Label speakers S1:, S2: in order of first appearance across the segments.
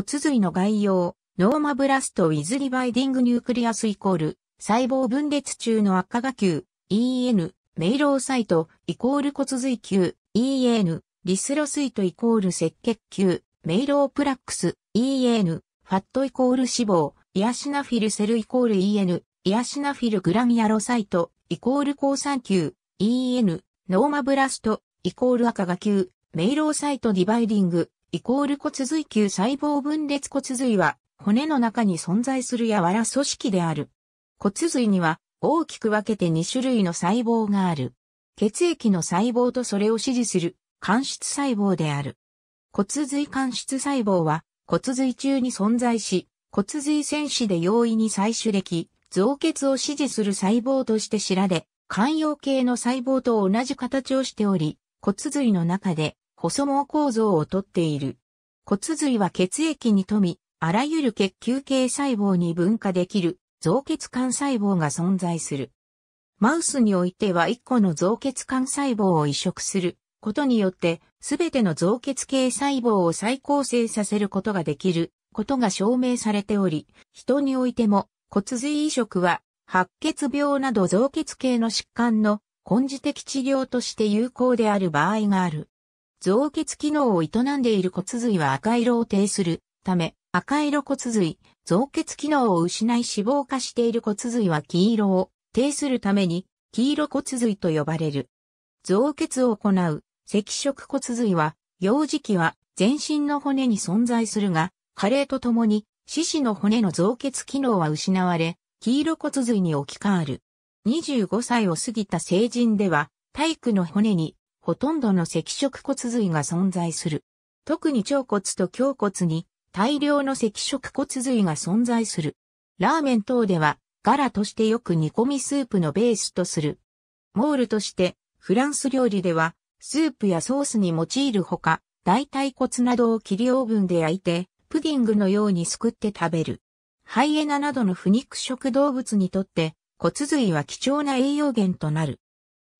S1: 骨髄の概要、ノーマブラストウィズリバイディングニュークリアスイコール、細胞分裂中の赤化球、EN、メイローサイト、イコール骨髄球、EN、リスロスイトイコール赤血球、迷路プラックス、EN、ファットイコール脂肪、イアシナフィルセルイコール EN、イアシナフィルグラミアロサイト、イコール抗酸球、EN、ノーマブラスト、イコール赤化球、迷路サイトディバイディング、イコール骨髄球細胞分裂骨髄は、骨の中に存在する柔ら組織である。骨髄には、大きく分けて2種類の細胞がある。血液の細胞とそれを支持する、間質細胞である。骨髄間質細胞は、骨髄中に存在し、骨髄戦士で容易に採取でき、増血を支持する細胞として知られ、肝葉系の細胞と同じ形をしており、骨髄の中で細毛構造をとっている。骨髄は血液に富み、あらゆる血球系細胞に分化できる造血幹細胞が存在する。マウスにおいては1個の造血幹細胞を移植することによって、すべての造血系細胞を再構成させることができることが証明されており、人においても骨髄移植は白血病など造血系の疾患の根治的治療として有効である場合がある。造血機能を営んでいる骨髄は赤色を呈するため、赤色骨髄、造血機能を失い脂肪化している骨髄は黄色を呈するために、黄色骨髄と呼ばれる。造血を行う赤色骨髄は、幼児期は全身の骨に存在するが、加齢とともに四肢の骨の造血機能は失われ、黄色骨髄に置き換わる。25歳を過ぎた成人では、体育の骨にほとんどの赤色骨髄が存在する。特に腸骨と胸骨に大量の赤色骨髄が存在する。ラーメン等では、ガラとしてよく煮込みスープのベースとする。モールとして、フランス料理では、スープやソースに用いるほか、大腿骨などを切りオーブンで焼いて、プディングのようにすくって食べる。ハイエナなどの不肉食動物にとって、骨髄は貴重な栄養源となる。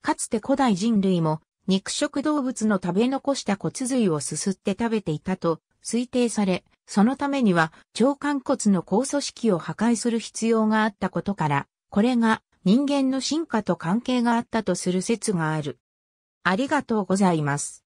S1: かつて古代人類も肉食動物の食べ残した骨髄をすすって食べていたと推定され、そのためには腸管骨の高組織を破壊する必要があったことから、これが人間の進化と関係があったとする説がある。ありがとうございます。